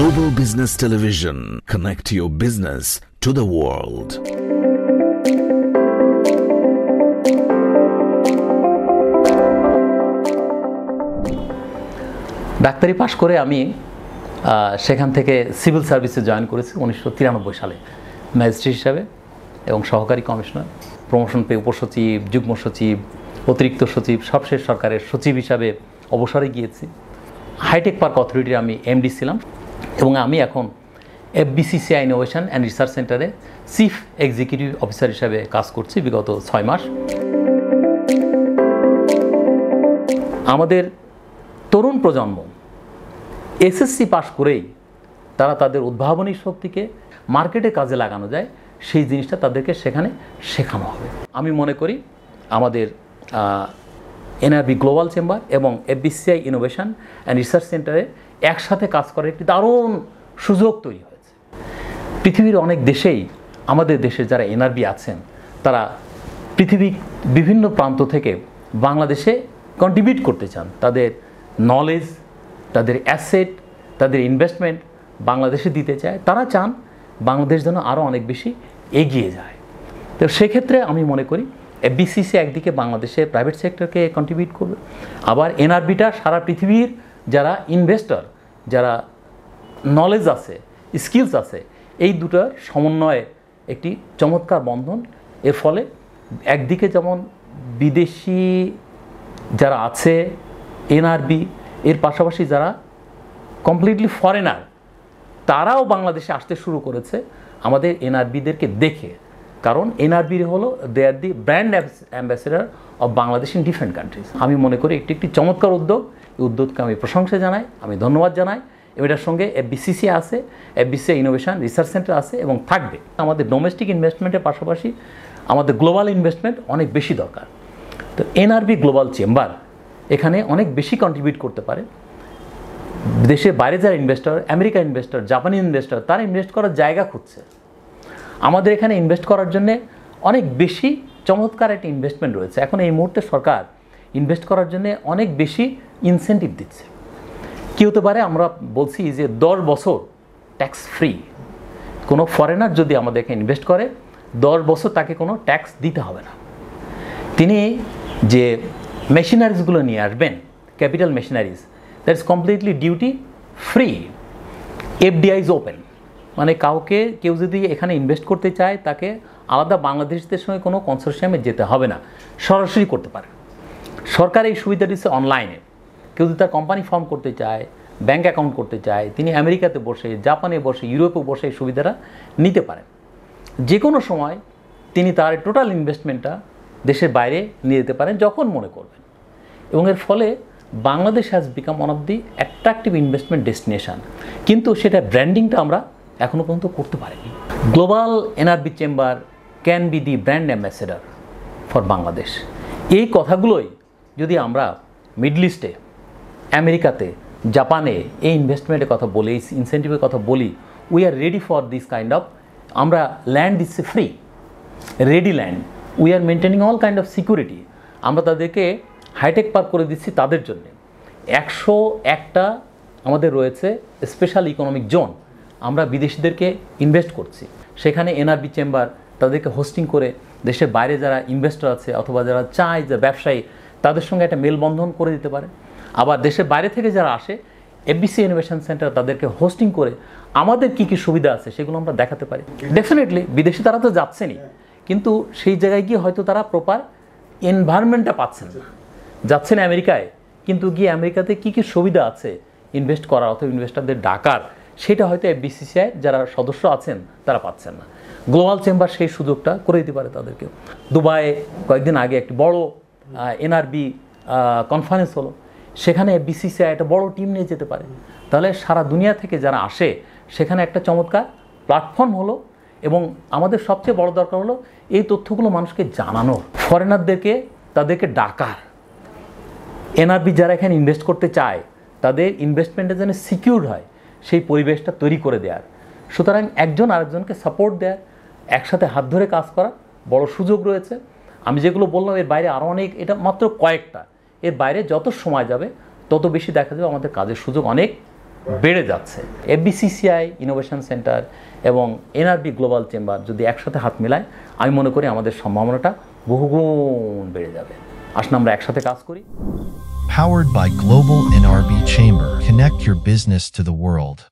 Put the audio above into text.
Global Business Television. Connect your business to the world. ডাক্তারি পাশ করে আমি সেখান থেকে সিভিল সার্ভিসে জয়েন করেছি উনিশশো সালে ম্যাজিস্ট্রেট হিসাবে এবং সহকারী কমিশনার প্রমোশন পেয়ে উপসচিব যুগ্ম সচিব অতিরিক্ত সচিব সবশেষ সরকারের সচিব হিসাবে অবসরে গিয়েছি হাইটেক পার্ক অথরিটির আমি এমডি ছিলাম এবং আমি এখন আই ইনোভেশন অ্যান্ড রিসার্চ সেন্টারে চিফ এক্সিকিউটিভ অফিসার হিসাবে কাজ করছি বিগত ছয় মাস আমাদের তরুণ প্রজন্ম এসএসসি পাশ করেই তারা তাদের উদ্ভাবনী শক্তিকে মার্কেটে কাজে লাগানো যায় সেই জিনিসটা তাদেরকে সেখানে শেখানো হবে আমি মনে করি আমাদের এনআরবি গ্লোবাল চেম্বার এবং এফবিসিআই ইনোভেশন অ্যান্ড রিসার্চ সেন্টারে একসাথে কাজ করে একটি দারুণ সুযোগ তৈরি হয়েছে পৃথিবীর অনেক দেশেই আমাদের দেশে যারা এনআরবি আছেন তারা পৃথিবীর বিভিন্ন প্রান্ত থেকে বাংলাদেশে কন্ট্রিবিউট করতে চান তাদের নলেজ তাদের অ্যাসেট তাদের ইনভেস্টমেন্ট বাংলাদেশে দিতে চায় তারা চান বাংলাদেশ যেন আরও অনেক বেশি এগিয়ে যায় তো সেক্ষেত্রে আমি মনে করি বিসিসি একদিকে বাংলাদেশে প্রাইভেট সেক্টরকে কন্ট্রিবিউট করবে আবার এনআরবিটা সারা পৃথিবীর যারা ইনভেস্টর যারা নলেজ আছে স্কিলস আছে এই দুটার সমন্বয়ে একটি চমৎকার বন্ধন এর ফলে একদিকে যেমন বিদেশি যারা আছে এনআরবি এর পাশাপাশি যারা কমপ্লিটলি ফরেনার তারাও বাংলাদেশে আসতে শুরু করেছে আমাদের এনআরবিদেরকে দেখে কারণ এনআরবির হলো they are the brand ambassador of Bangladesh in different countries আমি মনে করি একটি একটি চমৎকার উদ্যোগ এই উদ্যোগকে আমি প্রশংসা জানাই আমি ধন্যবাদ জানাই এবং এটার সঙ্গে এফবিসিসি আছে এফবিসি ইনোভেশন রিসার্চ সেন্টার আছে এবং থাকবে আমাদের ডোমেস্টিক ইনভেস্টমেন্টের পাশাপাশি আমাদের গ্লোবাল ইনভেস্টমেন্ট অনেক বেশি দরকার তো এনআরবি গ্লোবাল চেম্বার এখানে অনেক বেশি কন্ট্রিবিউট করতে পারে দেশের বাইরে যারা ইনভেস্টর আমেরিকা ইনভেস্টর জাপানি ইনভেস্টর তারা ইনভেস্ট করার জায়গা খুঁজছে আমাদের এখানে ইনভেস্ট করার জন্যে অনেক বেশি চমৎকার একটা ইনভেস্টমেন্ট রয়েছে এখন এই মুহূর্তে সরকার ইনভেস্ট করার জন্য অনেক বেশি ইনসেন্টিভ দিচ্ছে কী হতে পারে আমরা বলছি যে দশ বছর ট্যাক্স ফ্রি কোনো ফরেনার যদি আমাদেরকে ইনভেস্ট করে দশ বছর তাকে কোনো ট্যাক্স দিতে হবে না তিনি যে মেশিনারিজগুলো নিয়ে আসবেন capital machineries that is completely duty free FDI is open মানে কাউকে কেউ যদি এখানে ইনভেস্ট করতে চায় তাকে আলাদা বাংলাদেশদের সঙ্গে কোনো কনসোর্সিয়ামে যেতে হবে না সরাসরি করতে পারে সরকার এই সুবিধা দিচ্ছে অনলাইনে কেউ যদি তার কোম্পানি ফর্ম করতে চায় ব্যাঙ্ক অ্যাকাউন্ট করতে চায় তিনি আমেরিকাতে বসে জাপানে বসে ইউরোপে বসে এই সুবিধাটা নিতে পারেন যে কোনো সময় তিনি তার টোটাল ইনভেস্টমেন্টটা দেশের বাইরে নিয়ে যেতে পারেন যখন মনে করবেন এবং এর ফলে Bangladesh has become one of the attractive investment destination কিন্তু সেটা ব্র্যান্ডিংটা আমরা এখনও পর্যন্ত করতে পারেনি global energy chamber can be the brand ambassador for Bangladesh এই কথাগুলোই যদি আমরা মিডল ইস্টে আমেরিকাতে জাপানে এই ইনভেস্টমেন্টের কথা বলি এই ইনসেন্টিভের কথা বলি we are ready for this kind of আমরা land is free ready land we are maintaining all kind of security আমরা তাদেরকে হাইটেক পার্ক করে দিচ্ছি তাদের জন্য একশো একটা আমাদের রয়েছে স্পেশাল ইকোনমিক জোন আমরা বিদেশিদেরকে ইনভেস্ট করছি সেখানে এনআরবি চেম্বার তাদেরকে হোস্টিং করে দেশের বাইরে যারা ইনভেস্টর আছে অথবা যারা চায় যে ব্যবসায়ী তাদের সঙ্গে একটা মেলবন্ধন করে দিতে পারে আবার দেশের বাইরে থেকে যারা আসে এফবিসি ইনোভেশন সেন্টার তাদেরকে হোস্টিং করে আমাদের কি কি সুবিধা আছে সেগুলো আমরা দেখাতে পারি ডেফিনেটলি বিদেশে তারা তো যাচ্ছেনই কিন্তু সেই জায়গায় গিয়ে হয়তো তারা প্রপার এনভায়রনমেন্টটা পাচ্ছেন যাচ্ছেন আমেরিকায় কিন্তু গিয়ে আমেরিকাতে কি কি সুবিধা আছে ইনভেস্ট করার অথবা ইনভেস্টারদের ডাকার সেটা হয়তো বিসিসিআই যারা সদস্য আছেন তারা পাচ্ছেন না গ্লোবাল চেম্বার সেই সুযোগটা করে দিতে পারে তাদেরকে দুবাইয়ে কয়েকদিন আগে একটি বড় এনআরবি কনফারেন্স হলো সেখানে বিসিসিআই একটা বড় টিম নিয়ে যেতে পারে তাহলে সারা দুনিয়া থেকে যারা আসে সেখানে একটা চমৎকার প্ল্যাটফর্ম হলো এবং আমাদের সবচেয়ে বড় দরকার হলো এই তথ্যগুলো মানুষকে জানানোর ফরেনারদেরকে তাদেরকে ডাকার এনআরবি যারা এখানে ইনভেস্ট করতে চায় তাদের ইনভেস্টমেন্টের যেন সিকিউর হয় সেই পরিবেশটা তৈরি করে দেওয়ার সুতরাং একজন আরেকজনকে সাপোর্ট দেয়ার একসাথে হাত ধরে কাজ করা বড় সুযোগ রয়েছে আমি যেগুলো বললাম এর বাইরে আরও অনেক এটা মাত্র কয়েকটা এর বাইরে যত সময় যাবে তত বেশি দেখা যাবে আমাদের কাজের সুযোগ অনেক বেড়ে যাচ্ছে এফবিসিসিআই ইনোভেশন সেন্টার এবং এনআরবি গ্লোবাল চেম্বার যদি একসাথে হাত মিলায় আমি মনে করি আমাদের সম্ভাবনাটা বহুগুণ বেড়ে যাবে আসলে আমরা একসাথে কাজ করি Powered by Global NRB Chamber, connect your business to the world.